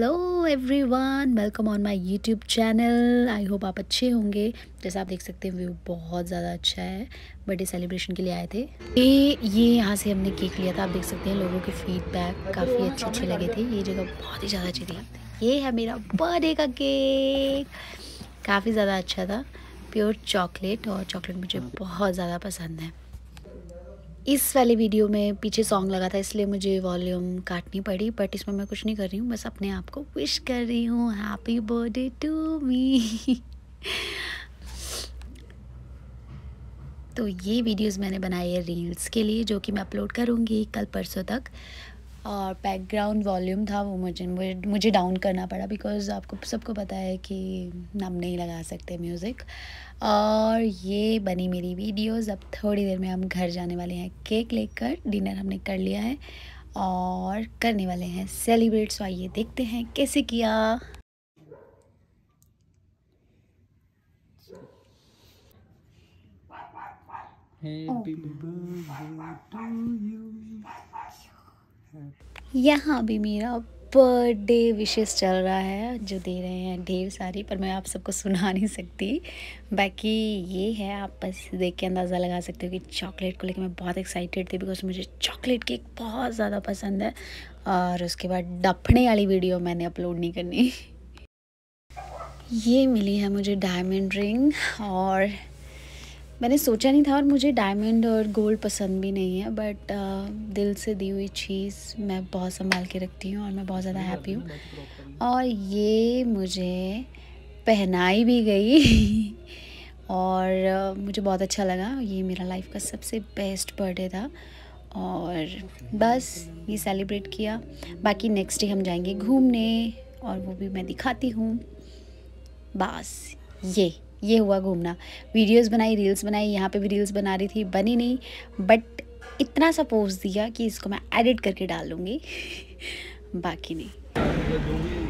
Hello everyone welcome on my YouTube channel I hope आप अच्छे होंगे जैसा आप देख सकते हैं व्यू बहुत ज़्यादा अच्छा है बर्थडे सेलिब्रेशन के लिए आए थे ये ये यहाँ से हमने केक लिया था आप देख सकते हैं लोगों के फीडबैक काफ़ी अच्छे अच्छे लगे थे ये जगह बहुत ही ज़्यादा अच्छी थी ये है मेरा बर्थडे का केक काफ़ी ज़्यादा अच्छा था प्योर चॉकलेट और चॉकलेट मुझे बहुत ज़्यादा पसंद है इस वाले वीडियो में पीछे सॉन्ग लगा था इसलिए मुझे वॉल्यूम काटनी पड़ी बट इसमें मैं कुछ नहीं कर रही हूँ बस अपने आप को विश कर रही हूँ हैप्पी बर्थडे टू मी तो ये वीडियोस मैंने बनाई है रील्स के लिए जो कि मैं अपलोड करूँगी कल परसों तक और बैकग्राउंड वॉल्यूम था वो मुझे मुझे डाउन करना पड़ा बिकॉज आपको सबको पता है कि हम नहीं लगा सकते म्यूज़िक और ये बनी मेरी वीडियोस अब थोड़ी देर में हम घर जाने वाले हैं केक लेकर डिनर हमने कर लिया है और करने वाले हैं सेलिब्रेट सो आइए देखते हैं कैसे किया Happy oh. birthday to you. यहाँ भी मेरा बर्थडे विशेष चल रहा है जो दे रहे हैं ढेर सारी पर मैं आप सबको सुना नहीं सकती बाकी ये है आप बस देख के अंदाज़ा लगा सकते हो कि चॉकलेट को लेकर मैं बहुत एक्साइटेड थी बिकॉज मुझे चॉकलेट केक बहुत ज़्यादा पसंद है और उसके बाद डफने वाली वीडियो मैंने अपलोड नहीं करनी ये मिली है मुझे डायमंड रिंग और मैंने सोचा नहीं था और मुझे डायमंड और गोल्ड पसंद भी नहीं है बट uh, दिल से दी हुई चीज़ मैं बहुत संभाल के रखती हूँ और मैं बहुत ज़्यादा हैप्पी हूँ और ये मुझे पहनाई भी गई और uh, मुझे बहुत अच्छा लगा ये मेरा लाइफ का सबसे बेस्ट बर्थडे था और बस ये सेलिब्रेट किया बाकी नेक्स्ट डे हम जाएंगे घूमने और वो भी मैं दिखाती हूँ बस ये ये हुआ घूमना वीडियोस बनाई रील्स बनाई यहाँ पे भी रील्स बना रही थी बनी नहीं बट इतना सा पोस्ट दिया कि इसको मैं एडिट करके डाल लूँगी बाकी नहीं